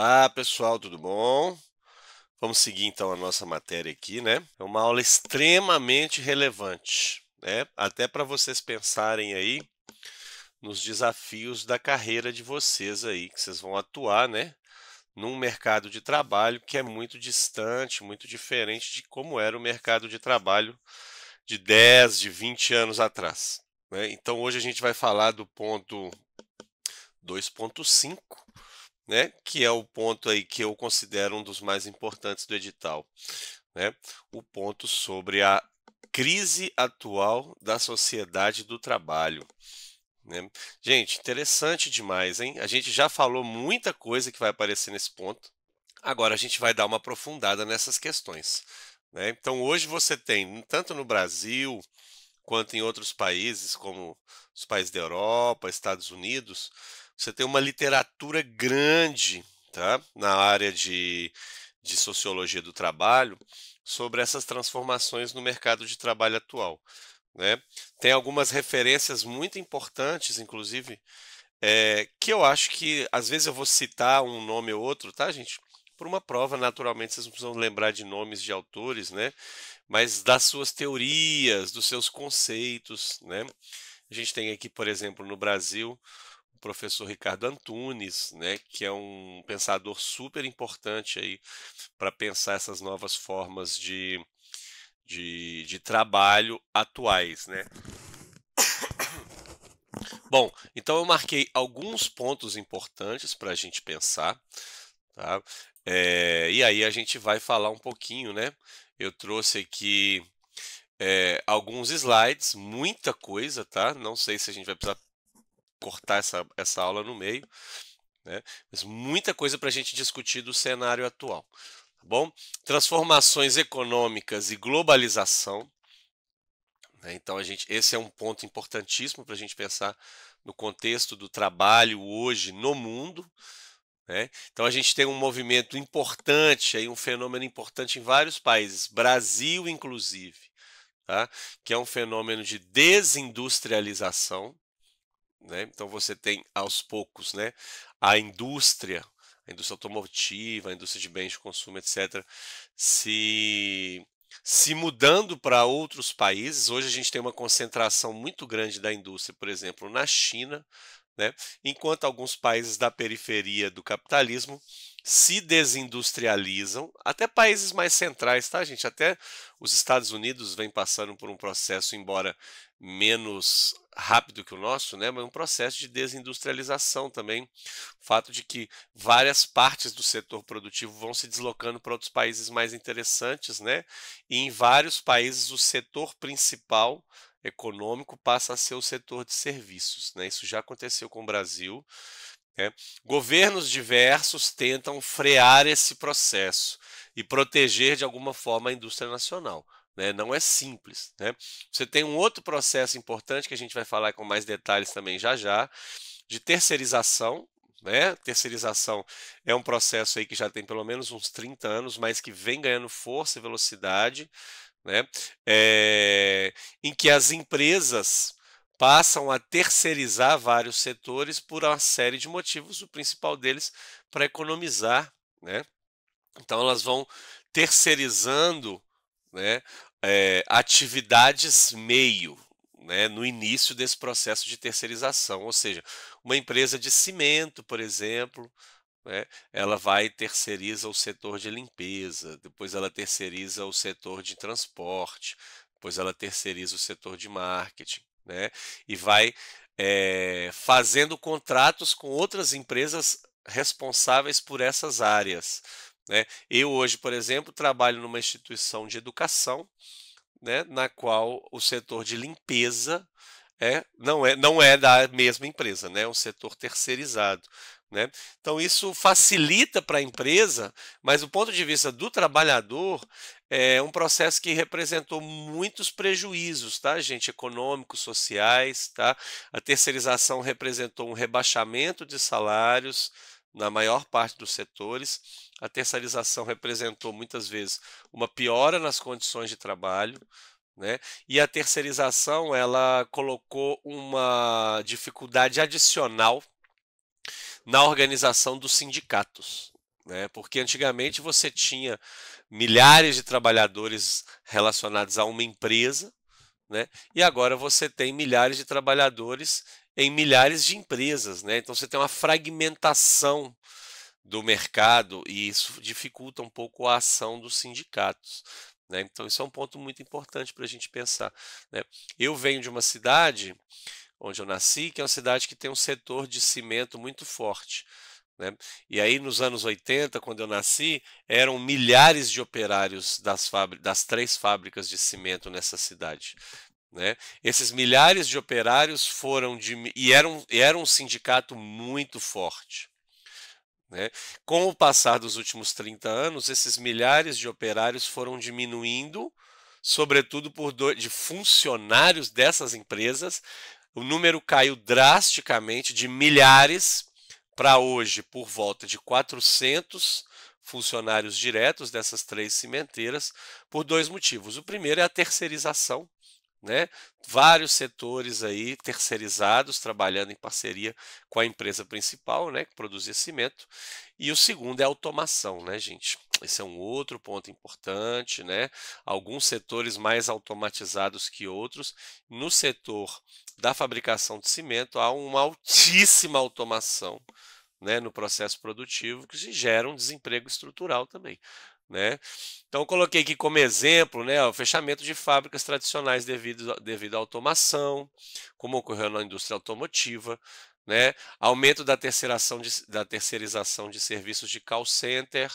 Olá, pessoal, tudo bom? Vamos seguir então a nossa matéria aqui, né? É uma aula extremamente relevante, né? Até para vocês pensarem aí nos desafios da carreira de vocês aí, que vocês vão atuar, né? Num mercado de trabalho que é muito distante, muito diferente de como era o mercado de trabalho de 10, de 20 anos atrás. Né? Então, hoje a gente vai falar do ponto 2.5 né, que é o ponto aí que eu considero um dos mais importantes do edital, né, o ponto sobre a crise atual da sociedade do trabalho. Né? Gente, interessante demais, hein? A gente já falou muita coisa que vai aparecer nesse ponto. Agora a gente vai dar uma aprofundada nessas questões. Né? Então, hoje você tem, tanto no Brasil quanto em outros países, como os países da Europa, Estados Unidos, você tem uma literatura grande tá? na área de, de sociologia do trabalho sobre essas transformações no mercado de trabalho atual. Né? Tem algumas referências muito importantes, inclusive, é, que eu acho que às vezes eu vou citar um nome ou outro, tá, gente? Por uma prova, naturalmente, vocês não precisam lembrar de nomes de autores, né? Mas das suas teorias, dos seus conceitos, né? A gente tem aqui, por exemplo, no Brasil, professor Ricardo Antunes, né, que é um pensador super importante aí para pensar essas novas formas de, de, de trabalho atuais, né? Bom, então eu marquei alguns pontos importantes para a gente pensar, tá? É, e aí a gente vai falar um pouquinho, né? Eu trouxe aqui é, alguns slides, muita coisa, tá? Não sei se a gente vai precisar cortar essa, essa aula no meio. Né? Mas muita coisa para a gente discutir do cenário atual. Tá bom? Transformações econômicas e globalização. Né? Então, a gente, esse é um ponto importantíssimo para a gente pensar no contexto do trabalho hoje no mundo. Né? Então a gente tem um movimento importante, aí, um fenômeno importante em vários países, Brasil inclusive, tá? que é um fenômeno de desindustrialização. Né? Então você tem aos poucos né, a indústria, a indústria automotiva, a indústria de bens de consumo, etc., se, se mudando para outros países. Hoje a gente tem uma concentração muito grande da indústria, por exemplo, na China, né? enquanto alguns países da periferia do capitalismo se desindustrializam, até países mais centrais, tá, gente? Até os Estados Unidos vem passando por um processo, embora menos rápido que o nosso, né, mas um processo de desindustrialização também. O fato de que várias partes do setor produtivo vão se deslocando para outros países mais interessantes, né, e em vários países o setor principal econômico passa a ser o setor de serviços. Né, isso já aconteceu com o Brasil. Né. Governos diversos tentam frear esse processo e proteger de alguma forma a indústria nacional né? não é simples. Né? Você tem um outro processo importante que a gente vai falar com mais detalhes também já já, de terceirização. Né? Terceirização é um processo aí que já tem pelo menos uns 30 anos, mas que vem ganhando força e velocidade, né? É... em que as empresas passam a terceirizar vários setores por uma série de motivos, o principal deles para economizar, né? Então elas vão terceirizando, né, é, atividades meio né, no início desse processo de terceirização. Ou seja, uma empresa de cimento, por exemplo, né, ela vai terceiriza o setor de limpeza, depois ela terceiriza o setor de transporte, depois ela terceiriza o setor de marketing, né, e vai é, fazendo contratos com outras empresas responsáveis por essas áreas. Né? Eu hoje, por exemplo, trabalho numa instituição de educação né, na qual o setor de limpeza é, não, é, não é da mesma empresa, né, é um setor terceirizado. Né? Então, isso facilita para a empresa, mas do ponto de vista do trabalhador, é um processo que representou muitos prejuízos, tá, gente? Econômicos, sociais, tá? A terceirização representou um rebaixamento de salários, na maior parte dos setores. A terceirização representou muitas vezes uma piora nas condições de trabalho, né? E a terceirização ela colocou uma dificuldade adicional na organização dos sindicatos, né? Porque antigamente você tinha milhares de trabalhadores relacionados a uma empresa, né? E agora você tem milhares de trabalhadores em milhares de empresas, né? Então você tem uma fragmentação do mercado e isso dificulta um pouco a ação dos sindicatos. Né? Então, isso é um ponto muito importante para a gente pensar. Né? Eu venho de uma cidade onde eu nasci, que é uma cidade que tem um setor de cimento muito forte. Né? E aí, nos anos 80, quando eu nasci, eram milhares de operários das, das três fábricas de cimento nessa cidade. Né? Esses milhares de operários foram de, e eram, era um sindicato muito forte. Né? Com o passar dos últimos 30 anos, esses milhares de operários foram diminuindo, sobretudo por do, de funcionários dessas empresas. O número caiu drasticamente de milhares para hoje, por volta de 400 funcionários diretos dessas três cimenteiras, por dois motivos. O primeiro é a terceirização né? Vários setores aí terceirizados trabalhando em parceria com a empresa principal, né, que produzia cimento. E o segundo é automação, né, gente? Esse é um outro ponto importante, né? Alguns setores mais automatizados que outros. No setor da fabricação de cimento há uma altíssima automação, né, no processo produtivo que gera um desemprego estrutural também. Né? Então, coloquei aqui como exemplo né, o fechamento de fábricas tradicionais devido, devido à automação, como ocorreu na indústria automotiva, né? aumento da, terceiração de, da terceirização de serviços de call center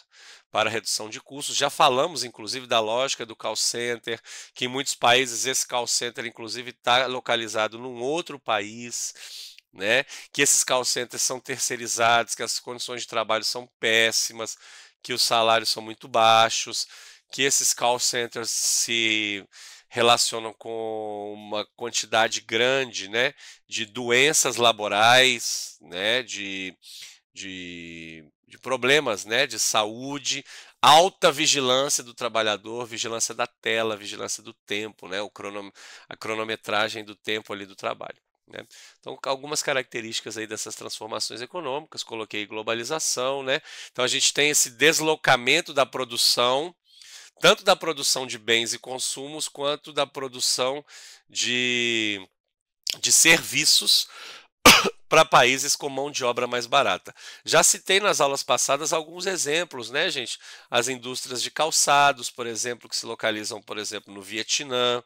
para redução de custos. Já falamos, inclusive, da lógica do call center, que em muitos países esse call center, inclusive, está localizado num outro país. Né? Que esses call centers são terceirizados, que as condições de trabalho são péssimas, que os salários são muito baixos, que esses call centers se relacionam com uma quantidade grande né, de doenças laborais, né, de, de, de problemas né, de saúde, alta vigilância do trabalhador, vigilância da tela, vigilância do tempo, né, o a cronometragem do tempo ali do trabalho. Né? Então, algumas características aí dessas transformações econômicas, coloquei globalização, né? Então a gente tem esse deslocamento da produção, tanto da produção de bens e consumos, quanto da produção de, de serviços para países com mão de obra mais barata. Já citei nas aulas passadas alguns exemplos, né, gente? As indústrias de calçados, por exemplo, que se localizam, por exemplo, no Vietnã,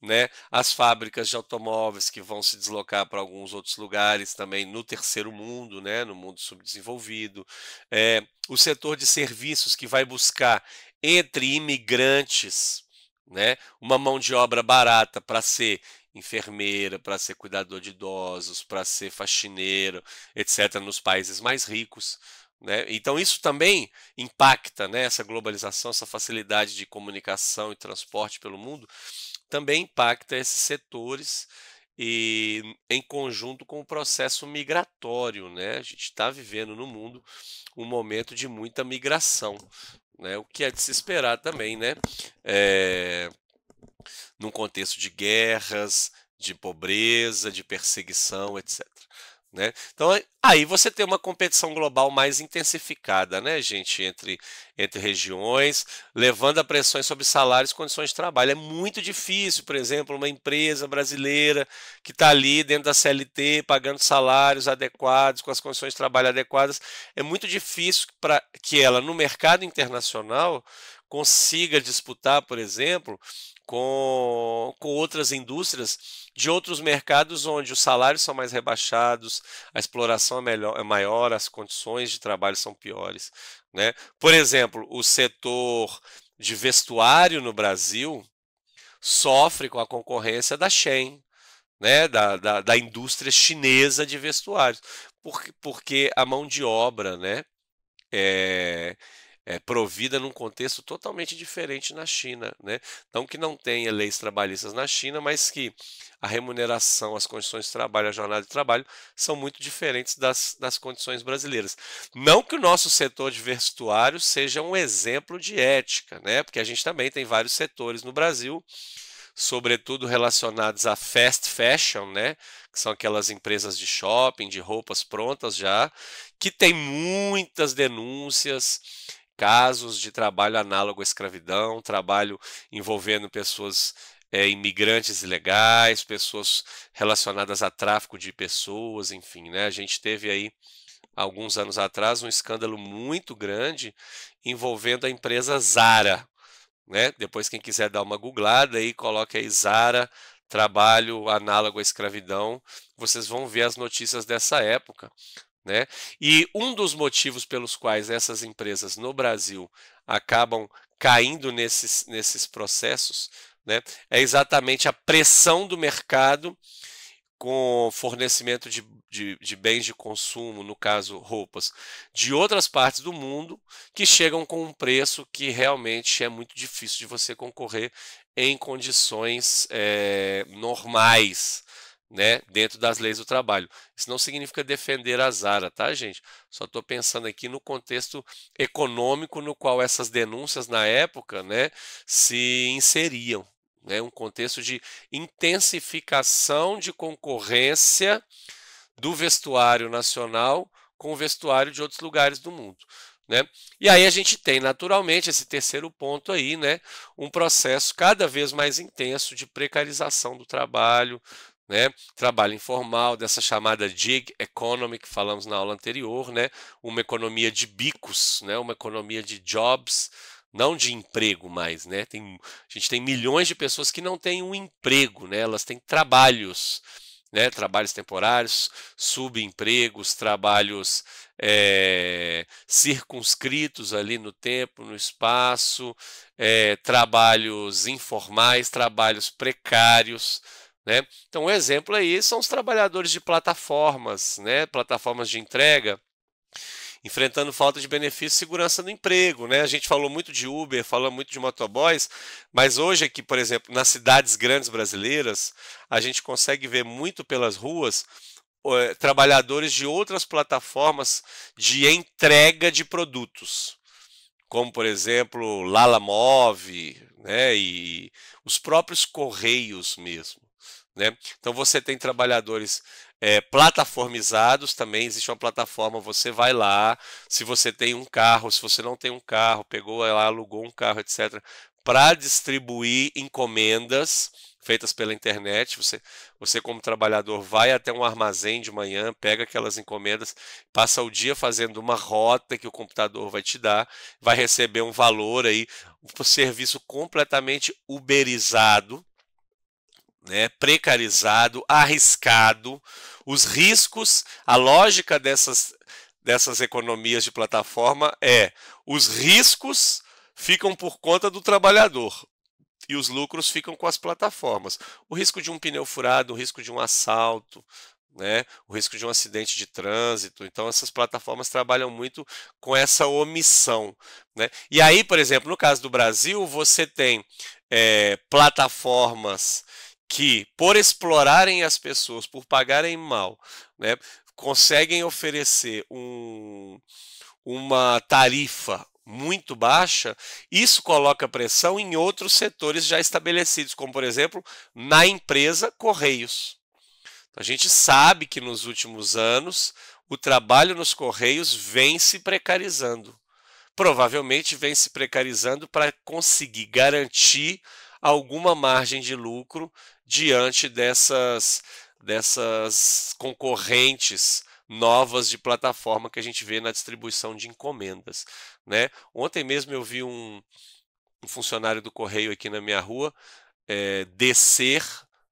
né? As fábricas de automóveis que vão se deslocar para alguns outros lugares também no terceiro mundo, né? No mundo subdesenvolvido, é, o setor de serviços que vai buscar entre imigrantes, né? Uma mão de obra barata para ser enfermeira, para ser cuidador de idosos, para ser faxineiro, etc. Nos países mais ricos, né? Então, isso também impacta né, essa globalização, essa facilidade de comunicação e transporte pelo mundo, também impacta esses setores e em conjunto com o processo migratório, né? A gente está vivendo no mundo um momento de muita migração, né? O que é de se esperar também, né? É, num contexto de guerras, de pobreza, de perseguição, etc. Né? Então, aí você tem uma competição global mais intensificada, né, gente, entre, entre regiões, levando a pressões sobre salários e condições de trabalho. É muito difícil, por exemplo, uma empresa brasileira que está ali dentro da CLT, pagando salários adequados, com as condições de trabalho adequadas, é muito difícil para que ela, no mercado internacional, consiga disputar, por exemplo, com, com outras indústrias de outros mercados onde os salários são mais rebaixados, a exploração é, melhor, é maior, as condições de trabalho são piores. Né? Por exemplo, o setor de vestuário no Brasil sofre com a concorrência da Shein, né? da, da, da indústria chinesa de vestuários, porque, porque a mão de obra né? é, é, provida num contexto totalmente diferente na China. Né? Não que não tenha leis trabalhistas na China, mas que a remuneração, as condições de trabalho, a jornada de trabalho são muito diferentes das, das condições brasileiras. Não que o nosso setor de vestuário seja um exemplo de ética, né? porque a gente também tem vários setores no Brasil sobretudo relacionados a fast fashion, né? Que são aquelas empresas de shopping, de roupas prontas já, que tem muitas denúncias casos de trabalho análogo à escravidão, trabalho envolvendo pessoas é, imigrantes ilegais, pessoas relacionadas a tráfico de pessoas, enfim, né? A gente teve aí alguns anos atrás um escândalo muito grande envolvendo a empresa Zara, né? Depois quem quiser dar uma googlada aí, coloque aí Zara trabalho análogo à escravidão, vocês vão ver as notícias dessa época. Né? E um dos motivos pelos quais essas empresas no Brasil acabam caindo nesses, nesses processos né, é exatamente a pressão do mercado com fornecimento de, de, de, bens de consumo, no caso roupas, de outras partes do mundo que chegam com um preço que realmente é muito difícil de você concorrer em condições é, normais né, dentro das leis do trabalho. Isso não significa defender a Zara, tá, gente? Só estou pensando aqui no contexto econômico no qual essas denúncias na época, né, se inseriam, né, um contexto de intensificação de concorrência do vestuário nacional com o vestuário de outros lugares do mundo. Né? E aí a gente tem, naturalmente, esse terceiro ponto aí, né? um processo cada vez mais intenso de precarização do trabalho, né? Trabalho informal, dessa chamada gig economy que falamos na aula anterior, né? Uma economia de bicos, né? Uma economia de jobs, não de emprego mais, né? Tem, a gente tem milhões de pessoas que não têm um emprego, né? Elas têm trabalhos, né? Trabalhos temporários, subempregos, trabalhos é, circunscritos ali no tempo, no espaço, é, trabalhos informais, trabalhos precários né? Então, um exemplo aí são os trabalhadores de plataformas, né? plataformas de entrega, enfrentando falta de benefício e segurança no emprego. Né? A gente falou muito de Uber, falou muito de motoboys, mas hoje aqui, por exemplo, nas cidades grandes brasileiras, a gente consegue ver muito pelas ruas eh, trabalhadores de outras plataformas de entrega de produtos, como por exemplo Lala né, e os próprios correios mesmo. Né? Então você tem trabalhadores é, plataformizados também, existe uma plataforma, você vai lá, se você tem um carro, se você não tem um carro, pegou eh, lá, alugou um carro, etc., para distribuir encomendas feitas pela internet. Você, você, como trabalhador, vai até um armazém de manhã, pega aquelas encomendas, passa o dia fazendo uma rota que o computador vai te dar, vai receber um valor aí, um serviço completamente uberizado né, precarizado, arriscado, os riscos, a lógica dessas, dessas economias de plataforma é os riscos ficam por conta do trabalhador e os lucros ficam com as plataformas. O risco de um pneu furado, o risco de um assalto, né, o risco de um acidente de trânsito. Então, essas plataformas trabalham muito com essa omissão. Né? E aí, por exemplo, no caso do Brasil, você tem é, plataformas que, por explorarem as pessoas, por pagarem mal, né, conseguem oferecer um, uma tarifa muito baixa, isso coloca pressão em outros setores já estabelecidos, como, por exemplo, na empresa Correios. A gente sabe que nos últimos anos o trabalho nos Correios vem se precarizando. Provavelmente vem se precarizando para conseguir garantir alguma margem de lucro diante dessas, dessas concorrentes novas de plataforma que a gente vê na distribuição de encomendas. Né? Ontem mesmo eu vi um, um funcionário do correio aqui na minha rua é, descer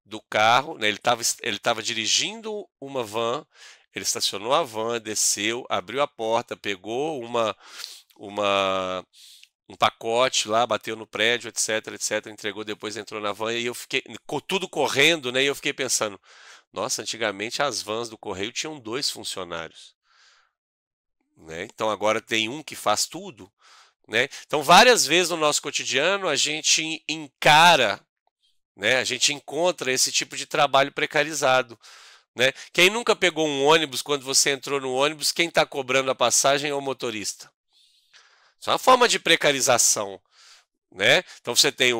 do carro, né? ele estava ele dirigindo uma van, ele estacionou a van, desceu, abriu a porta, pegou uma uma um pacote lá, bateu no prédio, etc, etc, entregou, depois entrou na van e eu fiquei tudo correndo, né? E eu fiquei pensando, nossa, antigamente as vans do correio tinham dois funcionários, né? Então agora tem um que faz tudo, né? Então várias vezes no nosso cotidiano a gente encara, né? A gente encontra esse tipo de trabalho precarizado. Né? Quem nunca pegou um ônibus, quando você entrou no ônibus, quem está cobrando a passagem é o motorista. Isso é uma forma de precarização. Né? Então você tem o,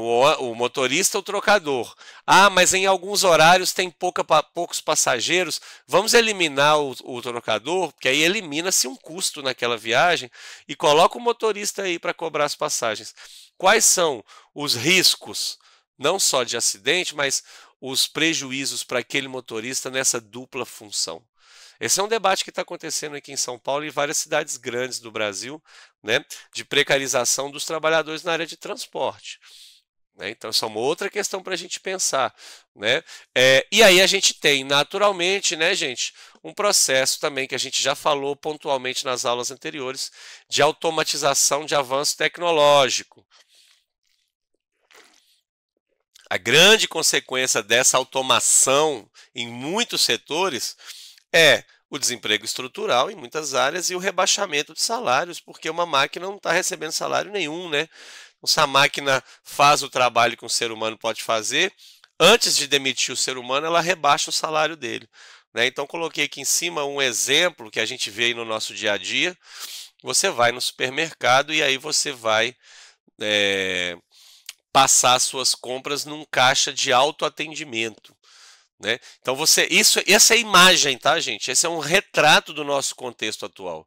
o motorista, o trocador. Ah, mas em alguns horários tem pouca, poucos passageiros. Vamos eliminar o, o trocador, porque aí elimina-se um custo naquela viagem e coloca o motorista aí para cobrar as passagens. Quais são os riscos, não só de acidente, mas os prejuízos para aquele motorista nessa dupla função? Esse é um debate que está acontecendo aqui em São Paulo e várias cidades grandes do Brasil né, de precarização dos trabalhadores na área de transporte. Né? Então, isso é uma outra questão para a gente pensar. Né? É, e aí a gente tem, naturalmente, né, gente, um processo também que a gente já falou pontualmente nas aulas anteriores de automatização de avanço tecnológico. A grande consequência dessa automação em muitos setores é o desemprego estrutural em muitas áreas e o rebaixamento de salários, porque uma máquina não está recebendo salário nenhum, né? Então, se a máquina faz o trabalho que um ser humano pode fazer, antes de demitir o ser humano, ela rebaixa o salário dele. Né? Então, coloquei aqui em cima um exemplo que a gente vê no nosso dia a dia. Você vai no supermercado e aí você vai é, passar suas compras num caixa de autoatendimento. Né? Então você isso essa é a imagem, tá, gente? Esse é um retrato do nosso contexto atual.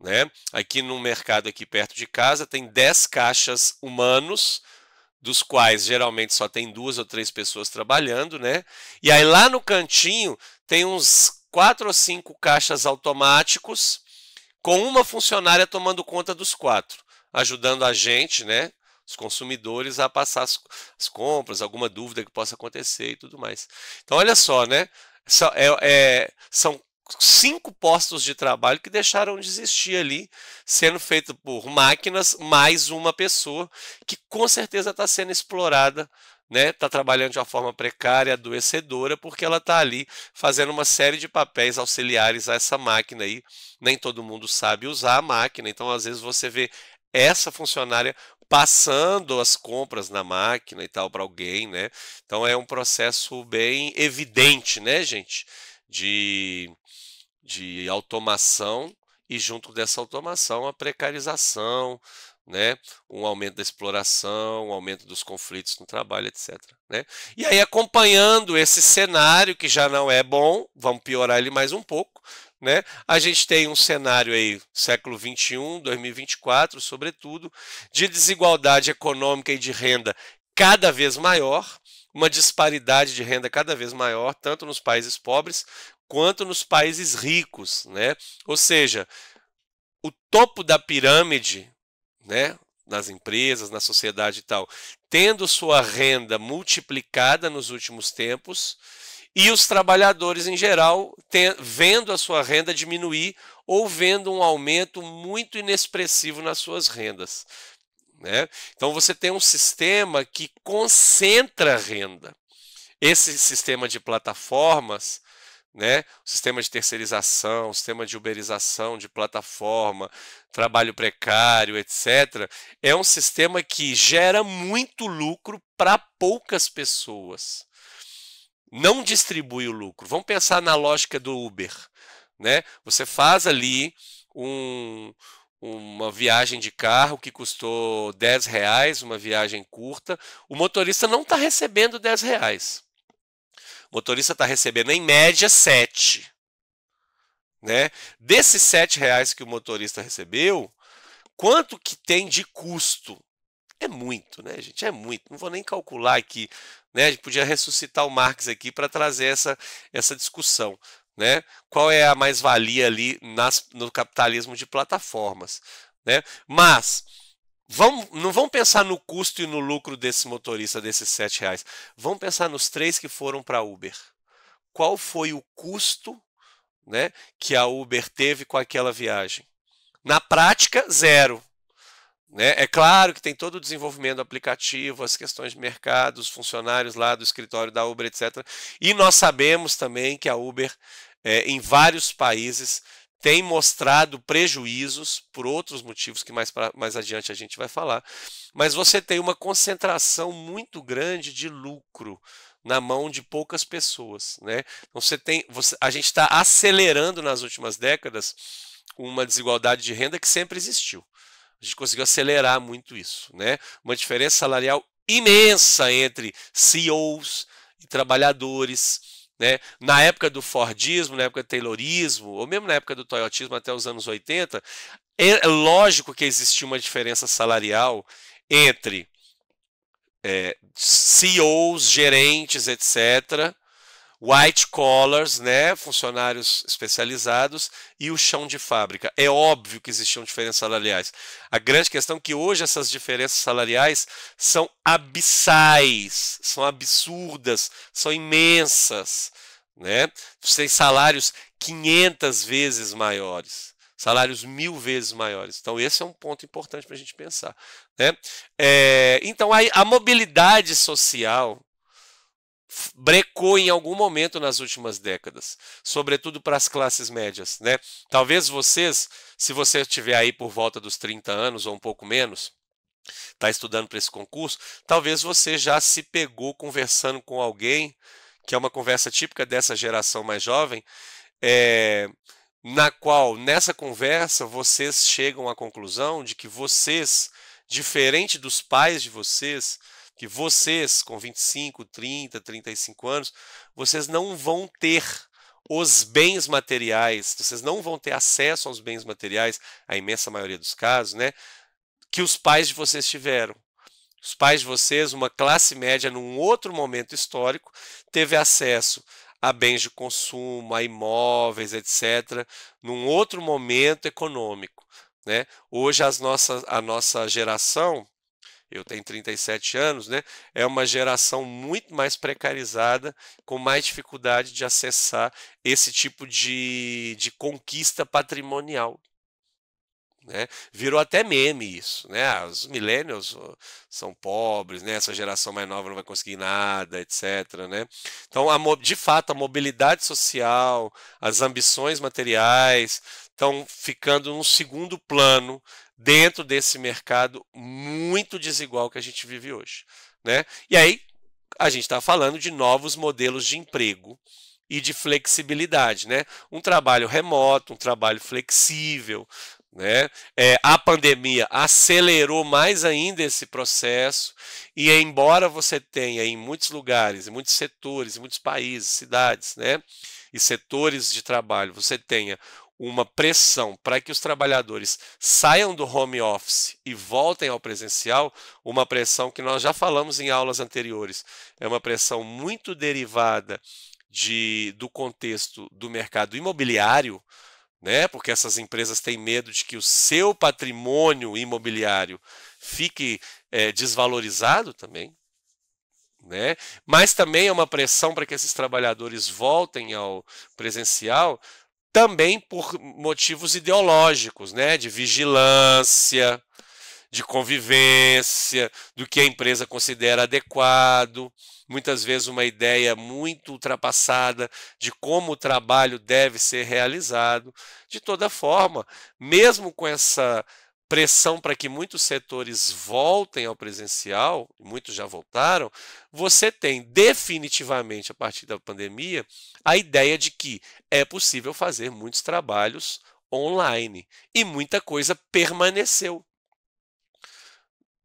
Né? Aqui no mercado aqui perto de casa tem 10 caixas humanos, dos quais geralmente só tem duas ou três pessoas trabalhando, né? E aí lá no cantinho tem uns quatro ou cinco caixas automáticos com uma funcionária tomando conta dos quatro, ajudando a gente, né? os consumidores a passar as, as compras, alguma dúvida que possa acontecer e tudo mais. Então, olha só, né? São, é, é, são cinco postos de trabalho que deixaram de existir ali, sendo feito por máquinas, mais uma pessoa que com certeza está sendo explorada, né? Está trabalhando de uma forma precária, adoecedora, porque ela está ali fazendo uma série de papéis auxiliares a essa máquina aí. Nem todo mundo sabe usar a máquina, então às vezes você vê essa funcionária passando as compras na máquina e tal para alguém, né? Então é um processo bem evidente, né, gente, de, de automação e junto dessa automação a precarização, né? Um aumento da exploração, um aumento dos conflitos no trabalho, etc. Né? E aí acompanhando esse cenário que já não é bom, vamos piorar ele mais um pouco. Né? A gente tem um cenário aí, século 21, 2024, sobretudo, de desigualdade econômica e de renda cada vez maior, uma disparidade de renda cada vez maior, tanto nos países pobres quanto nos países ricos, né? Ou seja, o topo da pirâmide, né, nas empresas, na sociedade e tal, tendo sua renda multiplicada nos últimos tempos, e os trabalhadores em geral vendo a sua renda diminuir ou vendo um aumento muito inexpressivo nas suas rendas. Né? Então você tem um sistema que concentra renda. Esse sistema de plataformas, né? o sistema de terceirização, o sistema de uberização de plataforma, trabalho precário, etc., é um sistema que gera muito lucro para poucas pessoas não distribui o lucro. Vamos pensar na lógica do Uber. Né? Você faz ali um, uma viagem de carro que custou 10 reais, uma viagem curta, o motorista não está recebendo 10 reais. O motorista está recebendo em média 7. Né? Desses 7 reais que o motorista recebeu, quanto que tem de custo? É muito, né, gente? É muito. Não vou nem calcular aqui né? A gente podia ressuscitar o Marx aqui para trazer essa, essa discussão. Né? Qual é a mais-valia ali nas, no capitalismo de plataformas? Né? Mas vamos, não vão pensar no custo e no lucro desse motorista desses sete reais. Vamos pensar nos três que foram para a Uber. Qual foi o custo né, que a Uber teve com aquela viagem? Na prática, zero. Né? É claro que tem todo o desenvolvimento do aplicativo, as questões de mercado, os funcionários lá do escritório da Uber, etc. E nós sabemos também que a Uber, é, em vários países, tem mostrado prejuízos por outros motivos que mais, pra, mais adiante a gente vai falar. Mas você tem uma concentração muito grande de lucro na mão de poucas pessoas. Né? Então você tem, você, a gente está acelerando nas últimas décadas uma desigualdade de renda que sempre existiu. A gente conseguiu acelerar muito isso, né? Uma diferença salarial imensa entre CEOs e trabalhadores, né? Na época do Fordismo, na época do Taylorismo, ou mesmo na época do Toyotismo até os anos 80, é lógico que existia uma diferença salarial entre é, eh, CEOs, gerentes, etc., white collars, né, funcionários especializados e o chão de fábrica. É óbvio que existiam diferenças salariais. A grande questão é que hoje essas diferenças salariais são abissais, são absurdas, são imensas, né? Tem salários 500 vezes maiores, salários mil vezes maiores. Então esse é um ponto importante para a gente pensar, né? É, então a, a mobilidade social brecou em algum momento nas últimas décadas, sobretudo para as classes médias, né? Talvez vocês, se você estiver aí por volta dos 30 anos ou um pouco menos, está estudando para esse concurso, talvez você já se pegou conversando com alguém, que é uma conversa típica dessa geração mais jovem, é, na qual, nessa conversa, vocês chegam à conclusão de que vocês, diferente dos pais de vocês, que vocês com 25, 30, 35 anos, vocês não vão ter os bens materiais, vocês não vão ter acesso aos bens materiais, a imensa maioria dos casos, né, que os pais de vocês tiveram. Os pais de vocês, uma classe média num outro momento histórico, teve acesso a bens de consumo, a imóveis, etc., num outro momento econômico. Né? Hoje as nossas, a nossa geração, eu tenho 37 anos, né? É uma geração muito mais precarizada, com mais dificuldade de acessar esse tipo de, de conquista patrimonial. Né? Virou até meme isso, né? Ah, os millennials são pobres, né? Essa geração mais nova não vai conseguir nada, etc, né? Então, a, de fato, a mobilidade social, as ambições materiais, estão ficando no segundo plano dentro desse mercado muito desigual que a gente vive hoje. Né? E aí a gente está falando de novos modelos de emprego e de flexibilidade, né? Um trabalho remoto, um trabalho flexível, né? É, a pandemia acelerou mais ainda esse processo, e embora você tenha em muitos lugares, em muitos setores, em muitos países, cidades né? e setores de trabalho, você tenha uma pressão para que os trabalhadores saiam do home office e voltem ao presencial, uma pressão que nós já falamos em aulas anteriores, é uma pressão muito derivada de, do contexto do mercado imobiliário, né? porque essas empresas têm medo de que o seu patrimônio imobiliário fique é, desvalorizado também. Né? Mas também é uma pressão para que esses trabalhadores voltem ao presencial também por motivos ideológicos, né, de vigilância, de convivência, do que a empresa considera adequado, muitas vezes uma ideia muito ultrapassada de como o trabalho deve ser realizado. De toda forma, mesmo com essa pressão para que muitos setores voltem ao presencial, muitos já voltaram, você tem definitivamente, a partir da pandemia, a ideia de que é possível fazer muitos trabalhos online e muita coisa permaneceu.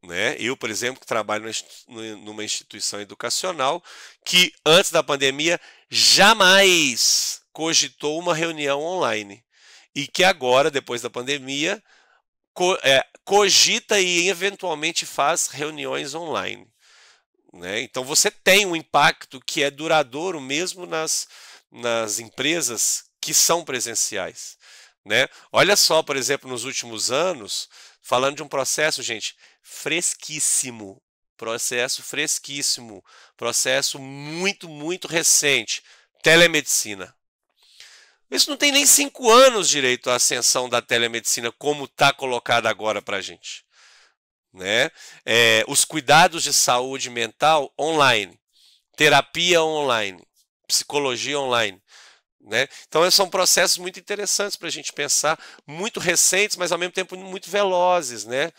Né? Eu, por exemplo, trabalho numa instituição educacional que, antes da pandemia, jamais cogitou uma reunião online. E que agora, depois da pandemia, co, é, cogita e eventualmente faz reuniões online. Né? Então você tem um impacto que é duradouro mesmo nas, nas empresas que são presenciais. Né? Olha só, por exemplo, nos últimos anos, falando de um processo, gente, fresquíssimo. Processo fresquíssimo. Processo muito, muito recente. Telemedicina. Isso não tem nem cinco anos direito à ascensão da telemedicina, como está colocada agora para a gente. Né? É, os cuidados de saúde mental online, terapia online, psicologia online. Né? Então, são processos muito interessantes para a gente pensar, muito recentes, mas ao mesmo tempo muito velozes, né?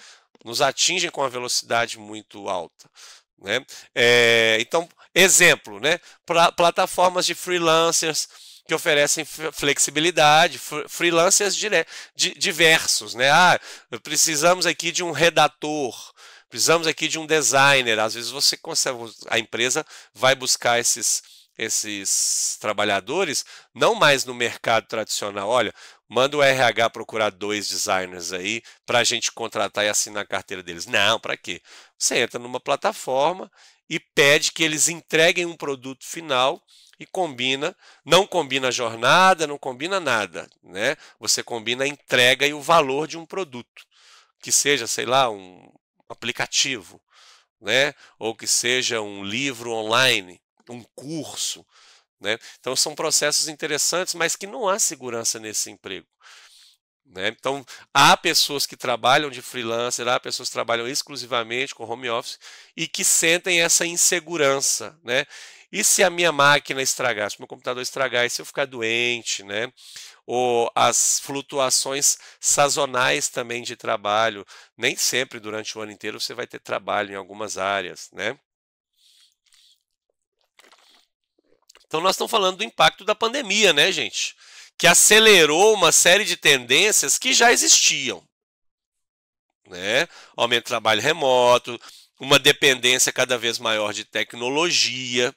nos atingem com uma velocidade muito alta. Né? É, então, exemplo, né? Pra, plataformas de freelancers que oferecem flexibilidade, freelancers diversos, né? Ah, precisamos aqui de um redator, precisamos aqui de um designer. Às vezes você consegue, a empresa vai buscar esses esses trabalhadores não mais no mercado tradicional. Olha, manda o RH procurar dois designers aí para a gente contratar e assinar a carteira deles. Não, para quê? Você entra numa plataforma e pede que eles entreguem um produto final e combina, não combina a jornada, não combina nada, né? Você combina a entrega e o valor de um produto, que seja, sei lá, um aplicativo, né? Ou que seja um livro online, um curso, né? Então são processos interessantes, mas que não há segurança nesse emprego. Né? Então, há pessoas que trabalham de freelancer, há pessoas que trabalham exclusivamente com home office e que sentem essa insegurança. Né? E se a minha máquina estragar, se meu computador estragar, e se eu ficar doente, né? Ou as flutuações sazonais também de trabalho, nem sempre durante o ano inteiro você vai ter trabalho em algumas áreas, né? Então nós estamos falando do impacto da pandemia, né, gente? Que acelerou uma série de tendências que já existiam. Né? Aumento do trabalho remoto, uma dependência cada vez maior de tecnologia,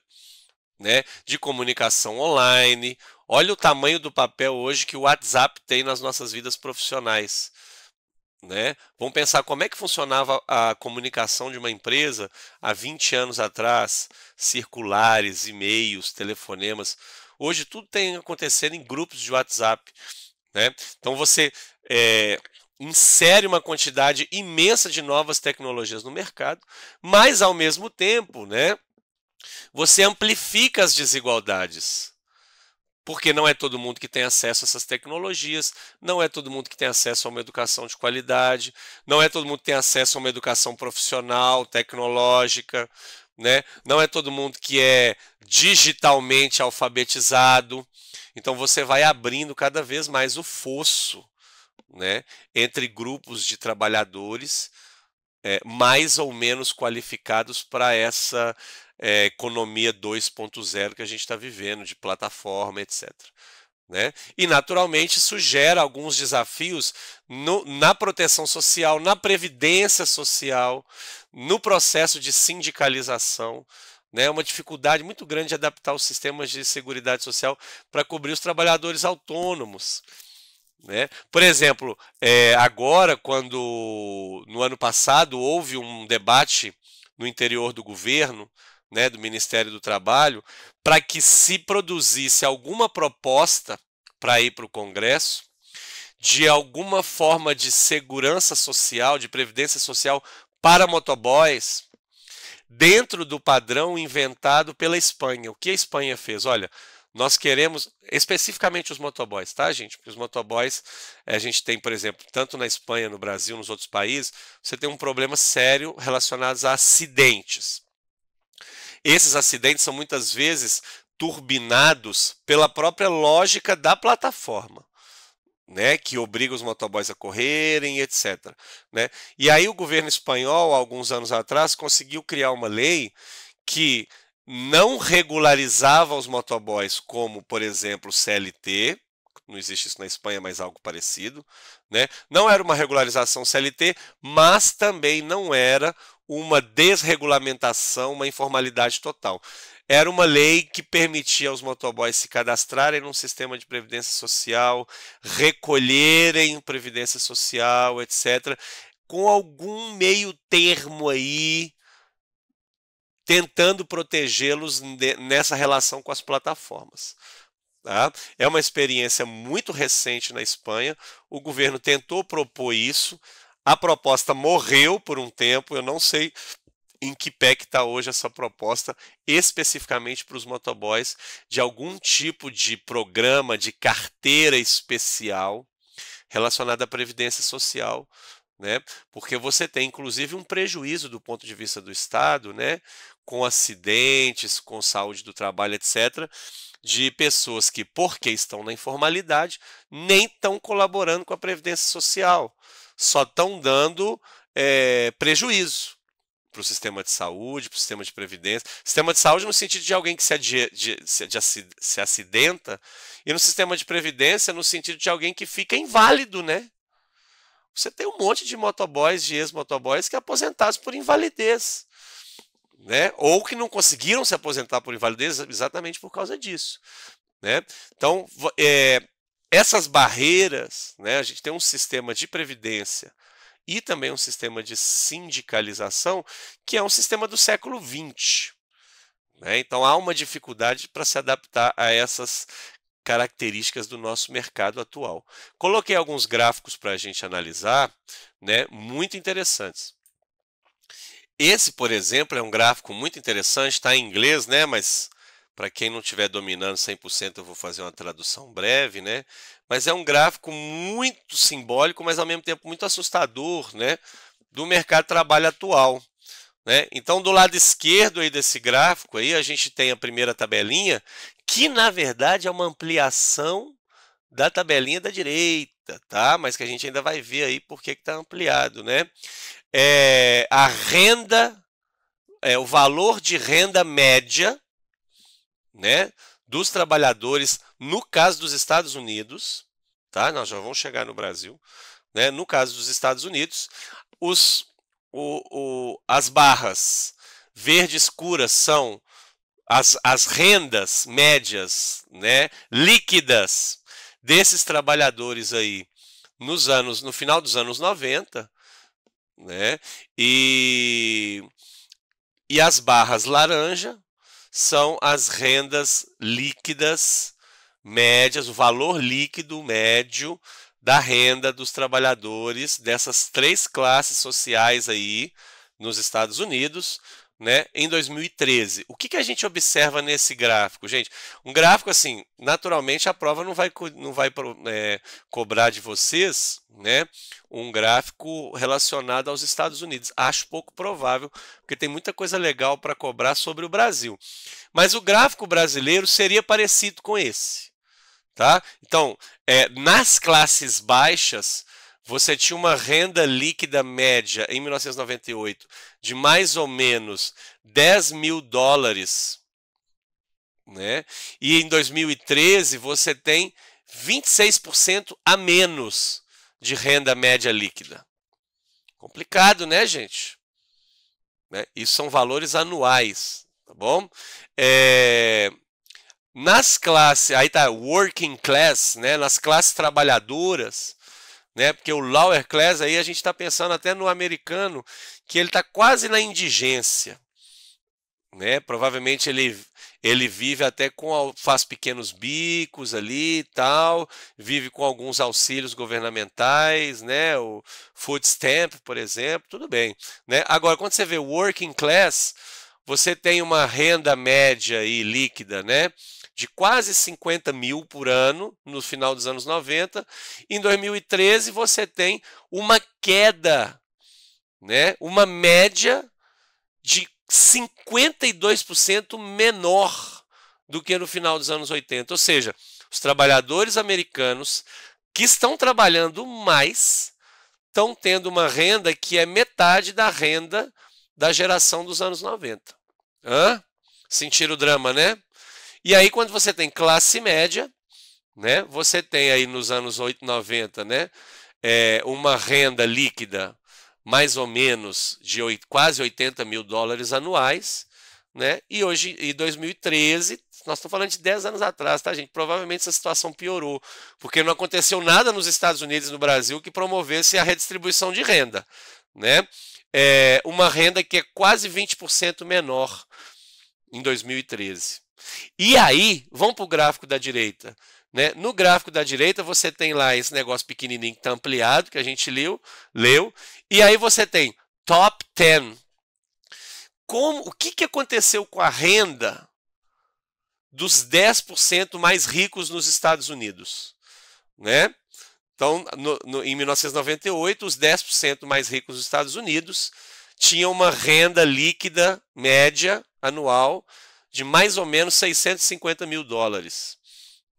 né, de comunicação online. Olha o tamanho do papel hoje que o WhatsApp tem nas nossas vidas profissionais. Né? Vamos pensar como é que funcionava a comunicação de uma empresa há 20 anos atrás, circulares, e-mails, telefonemas. Hoje tudo tem acontecendo em grupos de WhatsApp. Né? Então você é, insere uma quantidade imensa de novas tecnologias no mercado, mas ao mesmo tempo, né, você amplifica as desigualdades. Porque não é todo mundo que tem acesso a essas tecnologias, não é todo mundo que tem acesso a uma educação de qualidade, não é todo mundo que tem acesso a uma educação profissional, tecnológica, né? Não é todo mundo que é digitalmente alfabetizado. Então você vai abrindo cada vez mais o fosso, né? Entre grupos de trabalhadores é, mais ou menos qualificados para essa é, economia 2.0 que a gente está vivendo, de plataforma, etc. Né? E, naturalmente, isso gera alguns desafios no, na proteção social, na previdência social, no processo de sindicalização. Né? Uma dificuldade muito grande de adaptar os sistemas de segurança social para cobrir os trabalhadores autônomos. Né? Por exemplo, é, agora, quando no ano passado houve um debate no interior do governo né, do Ministério do Trabalho, para que se produzisse alguma proposta para ir para o Congresso de alguma forma de segurança social, de previdência social para motoboys, dentro do padrão inventado pela Espanha. O que a Espanha fez? Olha, nós queremos especificamente os motoboys, tá, gente? Porque os motoboys, eh, a gente tem, por exemplo, tanto na Espanha, no Brasil, nos outros países, você tem um problema sério relacionado a acidentes. Esses acidentes são muitas vezes turbinados pela própria lógica da plataforma. Né, que obriga os motoboys a correrem, etc. Né? E aí o governo espanhol, alguns anos atrás, conseguiu criar uma lei que não regularizava os motoboys como, por exemplo, CLT, não existe isso na Espanha, mas algo parecido, né? Não era uma regularização CLT, mas também não era uma desregulamentação, uma informalidade total. Era uma lei que permitia aos motoboys se cadastrarem num sistema de previdência social, recolherem previdência social, etc., com algum meio termo aí, tentando protegê-los nessa relação com as plataformas. Tá? É uma experiência muito recente na Espanha. O governo tentou propor isso, a proposta morreu por um tempo, eu não sei em que pé que está hoje essa proposta, especificamente para os motoboys, de algum tipo de programa, de carteira especial relacionada à Previdência Social, né? porque você tem, inclusive, um prejuízo do ponto de vista do Estado, né? com acidentes, com saúde do trabalho, etc., de pessoas que, porque estão na informalidade, nem estão colaborando com a Previdência Social só estão dando é, prejuízo para o sistema de saúde, para o sistema de previdência. Sistema de saúde no sentido de alguém que se, de, se, de, se acidenta, e no sistema de previdência no sentido de alguém que fica inválido, né? Você tem um monte de motoboys, de ex-motoboys, que é aposentados por invalidez. Né? Ou que não conseguiram se aposentar por invalidez exatamente por causa disso. Né? Então, é, essas barreiras, né, a gente tem um sistema de previdência e também um sistema de sindicalização que é um sistema do século XX. Né? Então há uma dificuldade para se adaptar a essas características do nosso mercado atual. Coloquei alguns gráficos para a gente analisar, né, muito interessantes. Esse, por exemplo, é um gráfico muito interessante, está em inglês, né, mas para quem não estiver dominando 100%, eu vou fazer uma tradução breve, né? Mas é um gráfico muito simbólico, mas ao mesmo tempo muito assustador, né? Do mercado de trabalho atual. Né? Então, do lado esquerdo aí desse gráfico, aí, a gente tem a primeira tabelinha, que na verdade é uma ampliação da tabelinha da direita, tá? Mas que a gente ainda vai ver aí por que está ampliado, né? É, a renda, é, o valor de renda média né, dos trabalhadores, no caso dos Estados Unidos, tá? Nós já vamos chegar no Brasil, né? No caso dos Estados Unidos, os, o, o, as barras verde escuras são as, as rendas médias, né, líquidas desses trabalhadores aí nos anos, no final dos anos 90, né? E e as barras laranja são as rendas líquidas médias, o valor líquido médio da renda dos trabalhadores dessas três classes sociais aí nos Estados Unidos, né, em 2013. O que, que a gente observa nesse gráfico, gente? Um gráfico assim, naturalmente a prova não vai, não vai é, cobrar de vocês né, um gráfico relacionado aos Estados Unidos. Acho pouco provável, porque tem muita coisa legal para cobrar sobre o Brasil. Mas o gráfico brasileiro seria parecido com esse. Tá? Então, é, nas classes baixas, você tinha uma renda líquida média em 1998 de mais ou menos 10 mil dólares, né? e em 2013 você tem 26% a menos de renda média líquida. Complicado, né, gente? Né? Isso são valores anuais, tá bom? É... Nas classes, aí tá working class, né? Nas classes trabalhadoras, né? Porque o lower class aí a gente está pensando até no americano que ele está quase na indigência, né? Provavelmente ele ele vive até com faz pequenos bicos ali e tal, vive com alguns auxílios governamentais, né? O food stamp, por exemplo, tudo bem, né? Agora quando você vê working class você tem uma renda média e líquida, né? de quase 50 mil por ano no final dos anos 90. Em 2013, você tem uma queda, né? uma média de 52% menor do que no final dos anos 80. Ou seja, os trabalhadores americanos que estão trabalhando mais estão tendo uma renda que é metade da renda da geração dos anos 90. Hã? Sentir o drama, né? E aí, quando você tem classe média, né? Você tem aí nos anos 8, 90, né? É, uma renda líquida mais ou menos de 8, quase 80 mil dólares anuais, né? E hoje, em 2013, nós estamos falando de 10 anos atrás, tá, gente? Provavelmente essa situação piorou, porque não aconteceu nada nos Estados Unidos e no Brasil que promovesse a redistribuição de renda, né? é, uma renda que é quase 20% menor em 2013. E aí, vamos para o gráfico da direita. Né? No gráfico da direita, você tem lá esse negócio pequenininho que está ampliado, que a gente leu, leu, e aí você tem top 10. Como, o que, que aconteceu com a renda dos 10% mais ricos nos Estados Unidos? Né? Então, no, no, em 1998, os 10% mais ricos dos Estados Unidos tinham uma renda líquida média anual de mais ou menos 650 mil dólares.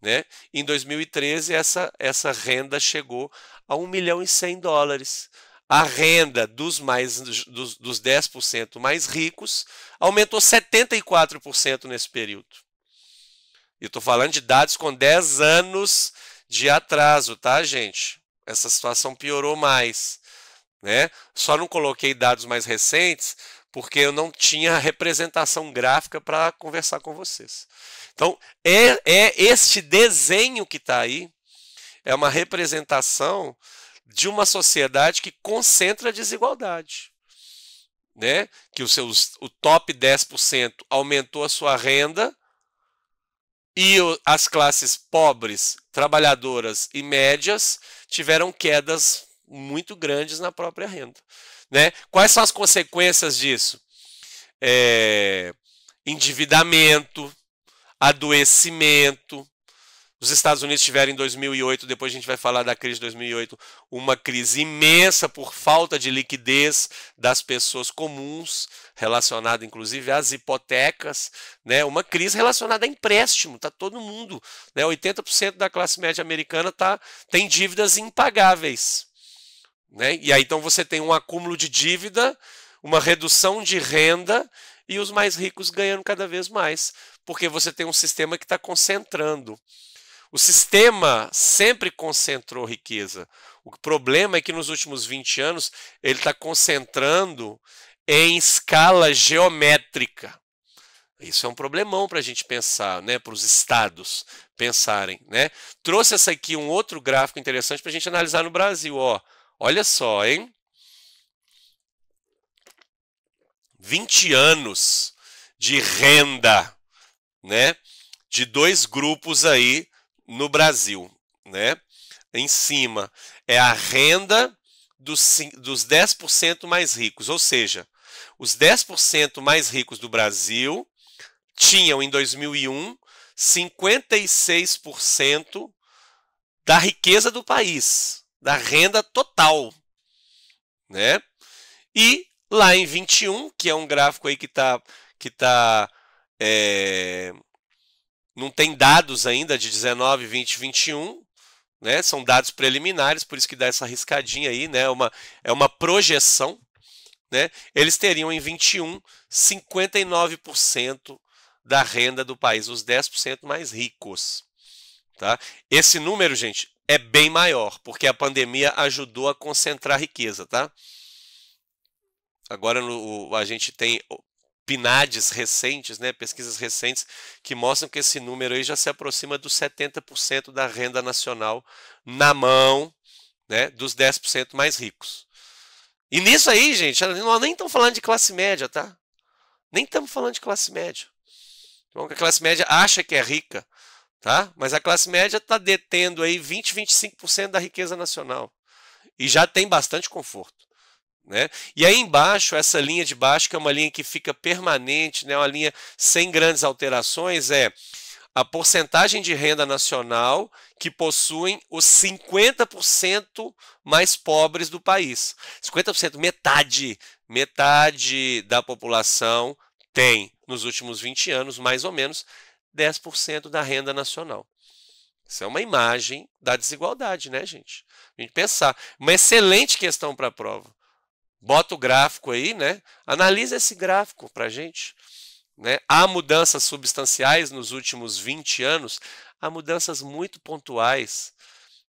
Né? Em 2013, essa, essa renda chegou a 1 milhão e 100 dólares. A renda dos, mais, dos, dos 10% mais ricos aumentou 74% nesse período. E estou falando de dados com 10 anos de atraso, tá, gente? Essa situação piorou mais. Né? Só não coloquei dados mais recentes porque eu não tinha representação gráfica para conversar com vocês. Então, é, é este desenho que está aí é uma representação de uma sociedade que concentra a desigualdade. Né? Que o, seu, o top 10% aumentou a sua renda, e as classes pobres, trabalhadoras e médias tiveram quedas muito grandes na própria renda. Né? Quais são as consequências disso? É, endividamento, adoecimento, os Estados Unidos tiveram em 2008, depois a gente vai falar da crise de 2008, uma crise imensa por falta de liquidez das pessoas comuns, relacionada inclusive às hipotecas, né? Uma crise relacionada a empréstimo, tá todo mundo, né? 80% da classe média americana tá tem dívidas impagáveis, né? E aí então você tem um acúmulo de dívida, uma redução de renda e os mais ricos ganhando cada vez mais, porque você tem um sistema que está concentrando. O sistema sempre concentrou riqueza. O problema é que nos últimos 20 anos ele está concentrando em escala geométrica. Isso é um problemão para a gente pensar, né? para os estados pensarem. Né? Trouxe essa aqui um outro gráfico interessante para a gente analisar no Brasil. Ó. Olha só, hein? 20 anos de renda né? de dois grupos aí no Brasil, né? Em cima é a renda dos, dos 10% mais ricos, ou seja, os 10% mais ricos do Brasil tinham em 2001 56% da riqueza do país, da renda total, né? E lá em 21, que é um gráfico aí que está que tá, é, não tem dados ainda de 19, 20, 21, né? São dados preliminares, por isso que dá essa riscadinha aí, né? É uma, é uma projeção, né? Eles teriam em 21 59% da renda do país, os 10% mais ricos, tá? Esse número, gente, é bem maior, porque a pandemia ajudou a concentrar riqueza, tá? Agora no, a gente tem PNADs recentes, né, pesquisas recentes, que mostram que esse número aí já se aproxima dos 70% da renda nacional na mão né, dos 10% mais ricos. E nisso aí, gente, nós nem estamos falando de classe média, tá? Nem estamos falando de classe média. Então, a classe média acha que é rica, tá? Mas a classe média está detendo aí 20, 25% da riqueza nacional. E já tem bastante conforto. Né? E aí embaixo, essa linha de baixo, que é uma linha que fica permanente, né? uma linha sem grandes alterações, é a porcentagem de renda nacional que possuem os 50% mais pobres do país. 50%, metade, metade da população tem, nos últimos 20 anos, mais ou menos, 10% da renda nacional. Isso é uma imagem da desigualdade, né, gente? A gente pensar. Uma excelente questão para a prova bota o gráfico aí, né? Analisa esse gráfico para a gente. Né? Há mudanças substanciais nos últimos 20 anos, há mudanças muito pontuais,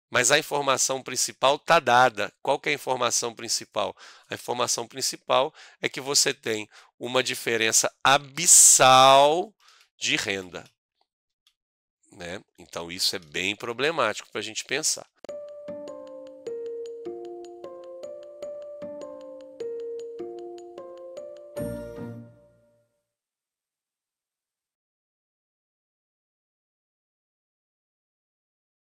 mas a informação principal está dada. Qual é a informação principal? A informação principal é que você tem uma diferença abissal de renda. Né? Então, isso é bem problemático para a gente pensar.